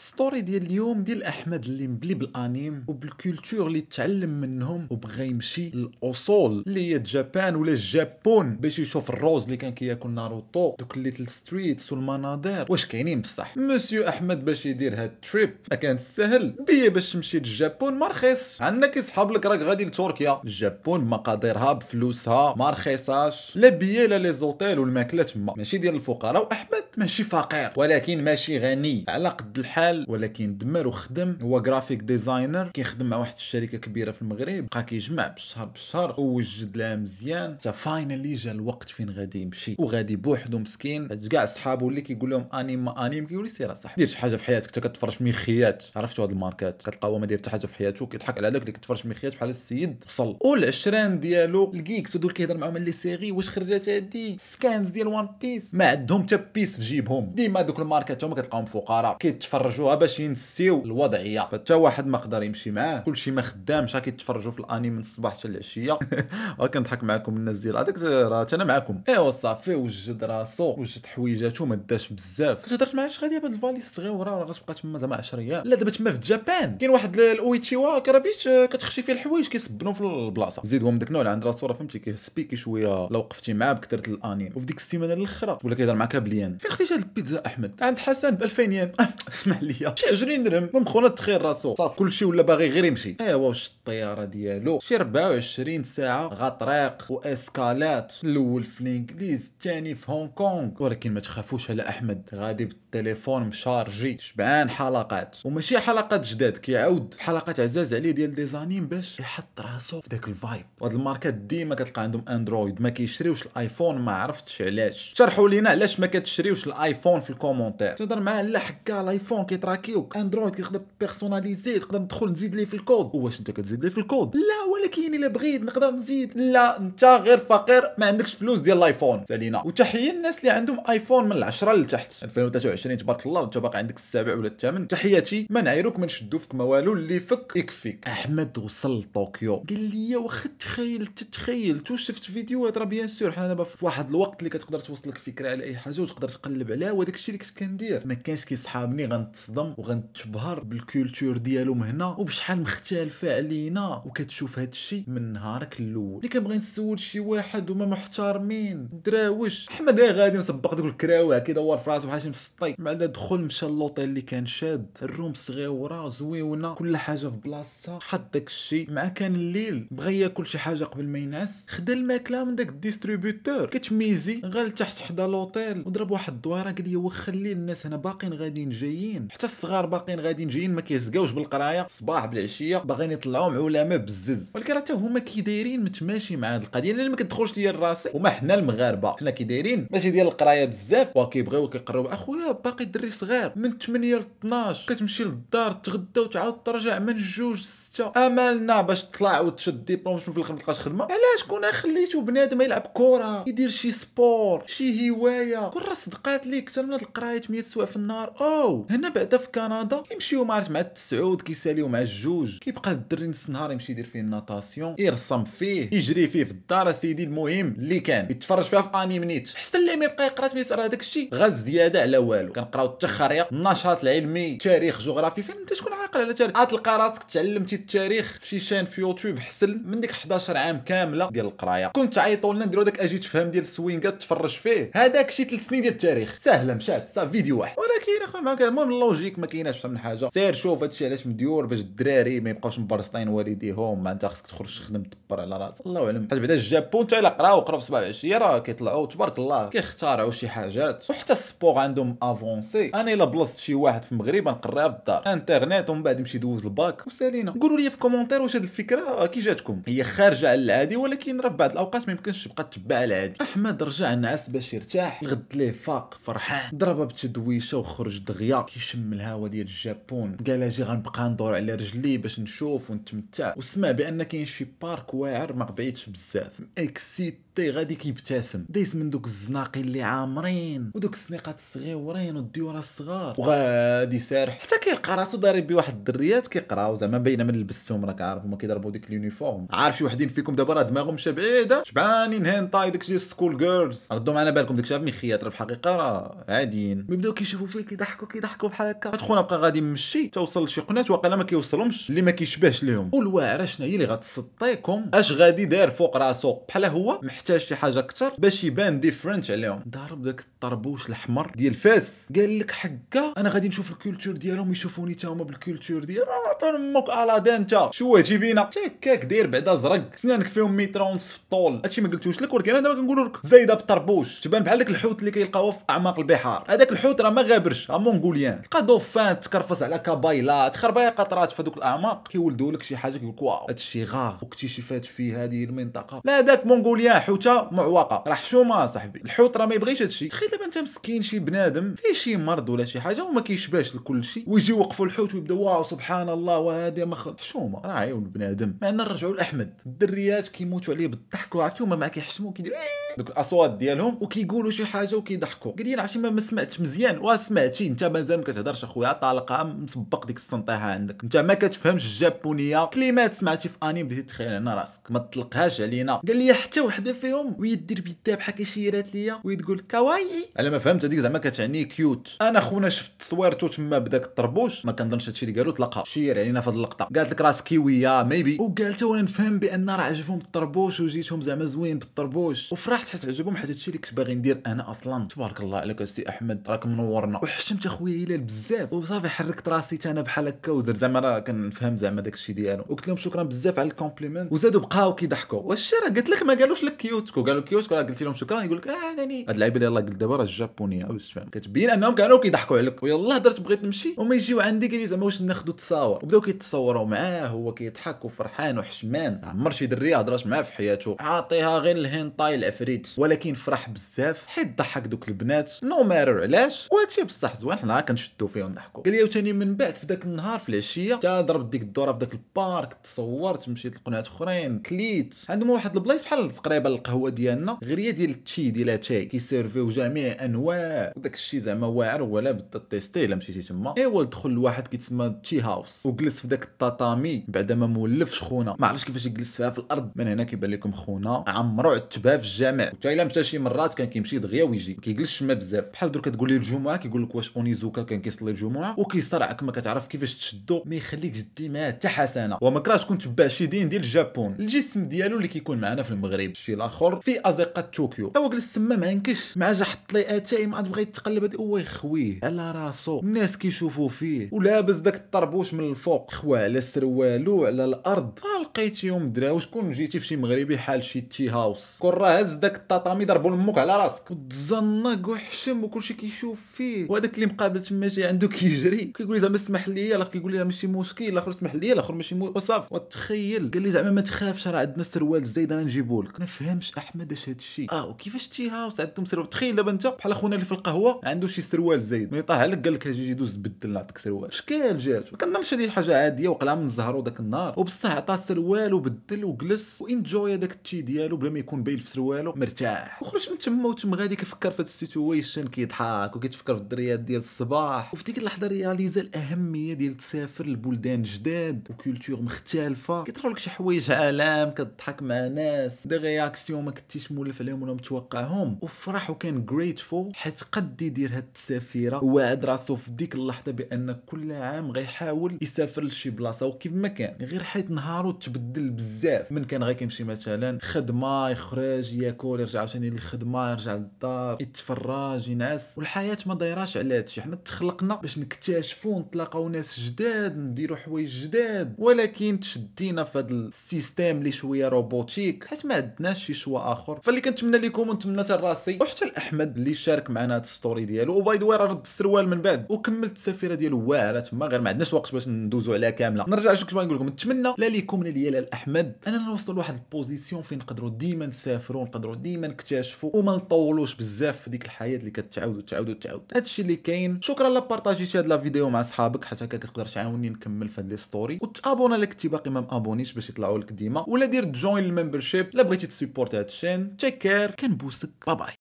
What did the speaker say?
ستوري ديال اليوم ديال احمد اللي مبلي بالانيم وبالكولتور اللي تعلم منهم وبغى يمشي للاصول اللي هي جابان ولا الجابون باش يشوف الروز اللي كان كياكل ناروتو دوك ليتل ستريتس والمناظر واش كاينين بصح مسيو احمد باش يدير هاد التريب ما كان سهل بيا باش تمشي للجابون ما رخيصش عندنا كيسحاب لك راك غادي لتركيا الجابون مقاديرها بفلوسها ما رخيصاش لا بيا لا لي زوتيل والماكله تما ماشي ديال الفقراء واحمد ماشي فقير ولكن ماشي غني على قد الحال قال ولكن دمر وخدم هو جرافيك ديزاينر كيخدم مع واحد الشركه كبيره في المغرب بقى كيجمع بالشهر بالشهر ووجد لها مزيان حتى فاينلي جا الوقت فين غادي يمشي وغادي بوحدو مسكين كاع صحابو اللي كيقول لهم انيم انيم كيقول لي سير اصاحبي دير شي حاجه في حياتك حتى كتفرج ميخيات عرفتوا هاد الماركات كتلقاو ما داير حتى حاجه في حياته كيضحك على داك اللي كتفرش ميخيات بحال السيد وصل والعشران ديالو الكيكس ودول كيهضر معاهم لي سيري واش خرجت هادي سكانز ديال وان بيس ما عندهم حتى بيس في جيبهم ديما دوك الماركات هما كتلقاهم فقراء كيتفرجوا يخرجوها باش ينسيو الوضعيه حتى واحد ما قدر يمشي معاه كلشي ما خدامش راه كيتفرجوا في الانمي من الصباح حتى العشيه كنضحك معكم الناس ديال هذاك راه انا معكم ايوا صافي وجد راسو وجد حويجاتو ما داش بزاف كنت هضرت معاه اش غادي بهاد الفاليز الصغيره راه غتبقى تما زعما 10 ايام لا دابا تما في جابان كاين واحد الاويتشيوا آه، كرابيش كتخشي فيه الحوايج كيصبنوا في البلاصه زيدهم داك النوع اللي عند راسو راه فهمتي كيسبيكي شويه لو وقفتي معاه بكثره الانيم وفي ديك السيمانه الاخرى ولا كيهضر معاك بليان فين خديتي هاد البيتزا احمد عند حسن ب 2000 ين اسمح لي ليا شي 20 درهم خونا تخير راسو صافي كلشي ولا باغي غير يمشي ايوا واش الطياره ديالو شي 24 ساعه غطريق واسكالات الاول في الانجليز الثاني في هونغ كونغ ولكن ما تخافوش على احمد غادي بالتليفون مشارجي شبعان حلقات وماشي حلقات جداد كيعاود حلقات عزاز عليه ديال ديزانيم باش يحط راسو في داك الفايب وهاد الماركات ديما كتلقى عندهم اندرويد ما كيشريوش الايفون ما عرفتش علاش شرحوا لينا علاش ما كتشريوش الايفون في الكومونتير تهضر معاه لا حكا الايفون كي كيتراكيوك اندرويد كيقدر بيرسوناليزي تقدر ندخل نزيد ليه في الكود واش انت كتزيد ليه في الكود لا ولكن الا بغيت نقدر نزيد لا انت غير فقير ما عندكش فلوس ديال الايفون سالينا وتحيه الناس اللي عندهم ايفون من 10 لتحت 2023 تبارك الله وانت باقي عندك السابع ولا الثامن تحياتي ما نعيروك ما نشدو فيك ما والو اللي فك يكفيك احمد وصل لطوكيو قال لي واخا تخيل تتخيل تو شفت فيديوهات راه بيان سور حنا دابا في واحد الوقت اللي كتقدر توصلك فكره على اي حاجه وتقدر تقلب عليها وداك الشيء اللي كنت كندير ما كانش كيصحابني غنتص غتصدم وغنتبهر بالكولتور ديالهم هنا وبشحال مختلفه علينا وكتشوف هذا الشيء من نهارك الاول اللي كنبغي نسول شي واحد وما محترمين دراوش احمد غادي مسبق دوك كي دور في راسو بحال شي مسطي بعد دخل مشى اللوطي اللي كان شاد الروم صغيوره زويونه كل حاجه في بلاصتها حط داك الشيء مع كان الليل بغى ياكل شي حاجه قبل ما ينعس خدا الماكله من داك الديستريبيوتور كتميزي غير تحت حدا لوطيل وضرب واحد الدويره قال لي واخا الليل الناس هنا باقيين غاديين جايين حتى الصغار باقيين غاديين جايين ما كيزقاوش بالقرايه صباح بالعشيه باغيين يطلعوهم علماء بزز ولكن حتى هما كي دايرين متماشي مع هذه القضيه لان ما كتدخلش ليا راسي وما حنا المغاربه حنا كي دايرين ماشي ديال القرايه بزاف وكيبغيو كيقراو اخويا باقي الدري صغير من 8 ل 12 كتمشي للدار تغدا وتعاود ترجع من جوج ل 6 امالنا باش تطلع وتشد ديبلوم في الاخر ما تلقاش خدمه علاش كون خليتو بنادم يلعب كره يدير شي سبور شي هوايه كون راه صدقات ليك حتى من هاد القرايه 100 سوا في النهار او هنا بعدا في كندا كيمشيو مع مع التسعود كيساليو مع الجوج كيبقى الدري نص النهار يمشي يدير فيه الناطاسيون يرسم فيه يجري فيه في الدار سيدي المهم اللي كان يتفرج فيها في اني منيت حتى اللي ما يبقى يقرا تميس راه هذاك الشيء غا زياده على والو كنقراو التخاريق النشاط العلمي تاريخ جغرافي فين انت تكون عاقل على تاريخ غتلقى راسك تعلمتي التاريخ في شي شان في يوتيوب حسن من ديك 11 عام كامله ديال القرايه كنت عيطوا لنا نديروا داك اجي تفهم ديال السوينغات تفرج فيه هذاك شي 3 سنين ديال التاريخ سهله مشات صافي فيديو واحد ولكن اخويا كان المهم لوجيك ما كايناش فهم حاجه سير شوف هادشي علاش مديور باش الدراري ما يبقاوش مبرسطين والديهم انت خاصك تخرج تخدم تدبر على راسك الله اعلم حيت بعدا الجابون حتى الا قراو قراو في 27 راه كيطلعوا تبارك الله كيخترعوا شي حاجات وحتى السبور عندهم افونسي انا الا بلصت شي واحد في المغرب نقراها في الدار انترنيت ومن بعد نمشي دوز الباك وسالينا قولوا لي في كومونتير واش هاد الفكره آه، كي جاتكم هي خارجه على العادي ولكن راه في بعض الاوقات ما يمكنش تبقى تتبع العادي احمد رجع نعس باش يرتاح غد ليه فاق فرحان ضربه بتدويشه وخرج دغيا كيشم نشم الهواء ديال الجابون قال اجي غنبقى ندور على رجلي باش نشوف ونتمتع وسمع بان كاين شي بارك واعر ما بعيدش بزاف اكسيتي غادي كيبتسم دايس من دوك الزناقي اللي عامرين ودوك السنيقات الصغيورين والديور الصغار وغادي سارح حتى كيلقى راسو ضارب بواحد الدريات كيقراو زعما باينه من لبستهم راك عارف هما كيضربوا ديك اليونيفورم عارف شي وحدين فيكم دابا راه دماغهم مشى بعيده شبعانين هينطاي داكشي سكول جيرلز ردوا معنا بالكم داكشي عارف مخيات راه في الحقيقه راه عاديين بيبداو كيشوفوا فيه كيضحكوا كيضحكوا بحال هكا هاد تخونا بقى غادي يمشي توصل لشي قناه واقيلا ما كيوصلهمش اللي ما كيشبهش ليهم والواعره شنو هي اللي غتسطيكم اش غادي داير فوق راسو بحال هو محتاج شي حاجه اكثر باش يبان ديفرنت عليهم ضارب داك الطربوش الاحمر ديال فاس قال لك حكا انا غادي نشوف الكولتور ديالهم يشوفوني تا هما بالكولتور ديال آه، عطينا امك على انت شو بينا تكاك داير بعدا زرق سنانك فيهم متر ونص في الطول هادشي ما قلتوش لك ولكن انا دابا كنقول لك زايده بالطربوش تبان بحال داك الحوت اللي كيلقاوه في اعماق البحار هذاك الحوت راه ما غابرش مونغوليان تلقى دوفان تكرفص على كبايلات تخربايا قطرات في هذوك الاعماق كيولدوا لك شي حاجه كيقول لك واو هادشي غار واكتشفات في هذه المنطقه لا داك مونغوليان حوته معوقه راه حشومه صاحبي الحوت راه ما يبغيش هادشي تخيل دابا انت مسكين شي بنادم فيه شي مرض ولا شي حاجه وما كيشباش لكل شيء ويجي يوقفوا الحوت ويبدا واو سبحان الله وهذه مخ حشومه راه عيون بنادم معنا نرجعوا لاحمد الدريات كيموتوا عليه بالضحك وعرفتوا هما مع كيحشموا كيديروا إيه! دوك الاصوات ديالهم وكيقولوا شي حاجه وكيضحكوا قال لي عرفتي ما سمعتش مزيان سمعتي انت مازال ما كتهضرش اخويا طالقه مسبق ديك السنطيحه عندك انت ما كتفهمش الجابونيه كلمات سمعتي في اني بديتي تخيل على راسك ما تطلقهاش علينا قال لي حتى وحده فيهم ويدير بيدها بحال كيشيرات ليا ويتقول كوايي على ما فهمت هذيك زعما كتعني كيوت انا خونا شفت تصويرته تما بداك الطربوش ما كنظنش هادشي اللي قالو طلقها شير علينا في هاد اللقطه قالت لك راسك كيويه ميبي وقالت وانا نفهم بان راه عجبهم الطربوش وجيتهم زعما زوين بالطربوش وفرحت راح تعجبهم حيت هادشي اللي كنت باغي ندير انا اصلا تبارك الله عليك السي احمد راك منورنا وحشمت اخويا هلال بزاف وصافي حركت راسي انا بحال هكا وزر زعما راه كنفهم زعما داك الشيء ديالو وقلت لهم شكرا بزاف على الكومبليمنت وزادوا بقاو كيضحكوا واش راه قلت لك ما قالوش لك كيوتكو قالوا كيوتكو راه قلت لهم شكرا يقول لك اه انني يعني هاد اللعيبه اللي الله قلت دابا راه الجابونيه واش فاهم كتبين انهم كانوا كيضحكوا عليك ويلاه درت بغيت نمشي وما يجيو عندي قال لي زعما واش ناخذوا تصاور وبداو كيتصوروا معاه هو كيضحك وفرحان وحشمان عمر شي دري هضرات معاه في حياته عاطيها غير الهنطاي العفري مدريد ولكن فرح بزاف حيت ضحك دوك البنات نو ماتر علاش وهادشي بصح زوين حنا كنشدو فيه ونضحكوا قال لي وثاني من بعد في ذاك النهار في العشيه تا ضربت ديك الدوره في ذاك البارك تصورت مشيت لقنات اخرين كليت عندهم واحد البلايص بحال تقريبا القهوه ديالنا غير ديال التشي ديال اتاي كيسيرفيو جميع انواع وداك الشيء زعما واعر ولا بدا تيستي الا مشيتي تما ايوا دخل لواحد كيتسمى تشي هاوس وجلس في ذاك الطاطامي بعد ما مولفش خونا ما عرفتش كيفاش جلس فيها في الارض من هنا كيبان لكم خونا عمرو عتبها في الجامع السماء حتى الا مشى شي مرات كان كيمشي دغيا ويجي ما كيجلسش تما بزاف بحال درك كتقول ليه الجمعه كيقول لك واش اونيزوكا كان كيصلي الجمعه وكيصرعك ما كتعرف كيفاش تشدو ما يخليكش ديما حتى حسنه وما كراش كنت تبع شي دين ديال الجابون الجسم ديالو اللي كيكون معنا في المغرب الشيء الاخر في ازقه طوكيو هو جلس تما ما ينكش مع جا حط لي اتاي ما عاد تقلب يتقلب هو يخويه على راسو الناس كيشوفوا فيه ولابس داك الطربوش من الفوق خوا على سروالو على الارض لقيت يوم دراوش كون جيتي في شي مغربي حال شي تي هاوس كون راه هز داك الطاطامي ضربوا لمك على راسك وتزنق وحشم وكلشي كيشوف فيه وهذاك اللي مقابل تما جاي عنده كيجري كيقول لي زعما اسمح لي الاخر كيقول لي ماشي مشكل الاخر اسمح لي الاخر ماشي مو... وصافي وتخيل قال لي زعما ما تخافش راه عندنا سروال زايد انا نجيبو لك ما فهمش احمد اش هادشي اه وكيفاش تي هاوس عندهم سروال تخيل دابا انت بحال اخونا اللي في القهوه عنده شي سروال زايد ملي طاح عليك قال لك اجي دوز بدل نعطيك سروال شكال جات ما كنظنش هذه حاجه عاديه وقلع من زهرو داك النهار وبصح عطاه سروال وبدل وجلس وانجوي هذاك التي ديالو بلا ما يكون باين في سروالو مرتاح وخرج من تما وتم غادي كيفكر في هاد السيتويشن كيضحك وكيتفكر في الدريات ديال الصباح وفي ديك اللحظه رياليزا الاهميه ديال تسافر لبلدان جداد وكولتور مختلفه كيطرحوا لك شي حوايج عالم كتضحك مع ناس دي رياكسيون ما كنتيش مولف عليهم ولا متوقعهم وفرح وكان جريتفول حيت قد يدير هاد السفيره وعد راسو في ديك اللحظه بان كل عام غيحاول يسافر لشي بلاصه وكيف ما كان غير حيت نهارو تبدل بزاف من كان غيمشي مثلا خدمه يخرج ياكل الشغل يرجع عاوتاني للخدمه يرجع للدار يتفرج ينعس والحياه ما دايراش على الشيء حنا تخلقنا باش نكتشفوا نتلاقاو ناس جداد نديروا حوايج جداد ولكن تشدينا في هذا السيستيم اللي شويه روبوتيك حيت ما عندناش شي شوا اخر فاللي كنتمنى لكم ونتمنى حتى راسي وحتى لاحمد اللي شارك معنا هاد الستوري ديالو وباي ذا رد السروال من بعد وكملت السفيره ديالو واعره تما غير ما عندناش وقت باش ندوزو عليها كامله نرجع شو كنت نقول لكم نتمنى لا ليكم لا ليا لا لاحمد اننا نوصلوا لواحد البوزيسيون فين نقدروا ديما نسافروا نقدروا ديما نكتشفوا وما نطولوش بزاف في ديك الحياه اللي كتعاود وتعاود وتعاود هادشي اللي كاين شكرا لا بارطاجيتي هاد لا فيديو مع صحابك حيت هكا كتقدر تعاوني نكمل في هاد لي ستوري وتابونا لك انت باقي ما مابونيش باش يطلعوا لك ديما ولا دير جوين الممبرشيب لا بغيتي تسيبورت هاد الشين تيك كير كنبوسك باي باي